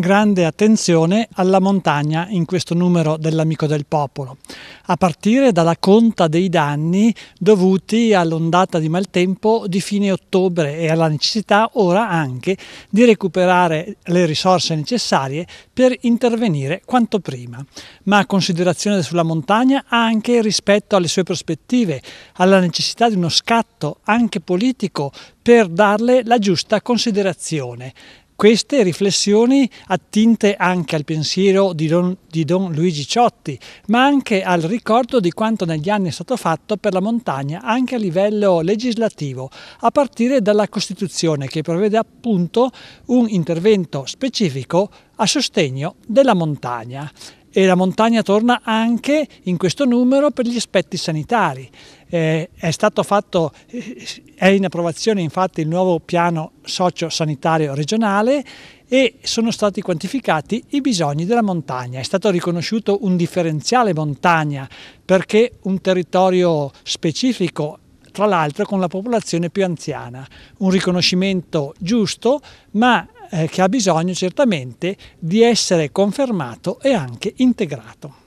grande attenzione alla montagna in questo numero dell'Amico del Popolo, a partire dalla conta dei danni dovuti all'ondata di maltempo di fine ottobre e alla necessità ora anche di recuperare le risorse necessarie per intervenire quanto prima. Ma considerazione sulla montagna anche rispetto alle sue prospettive, alla necessità di uno scatto anche politico per darle la giusta considerazione queste riflessioni attinte anche al pensiero di Don, di Don, Luigi Ciotti, ma anche al ricordo di quanto negli anni è stato fatto per la montagna anche a livello legislativo, a partire dalla Costituzione che prevede appunto un intervento specifico a sostegno della montagna e la montagna torna anche in questo numero per gli aspetti sanitari. Eh, è stato fatto, eh, è in approvazione infatti il nuovo piano socio-sanitario regionale e sono stati quantificati i bisogni della montagna. È stato riconosciuto un differenziale montagna perché un territorio specifico tra l'altro con la popolazione più anziana. Un riconoscimento giusto ma eh, che ha bisogno certamente di essere confermato e anche integrato.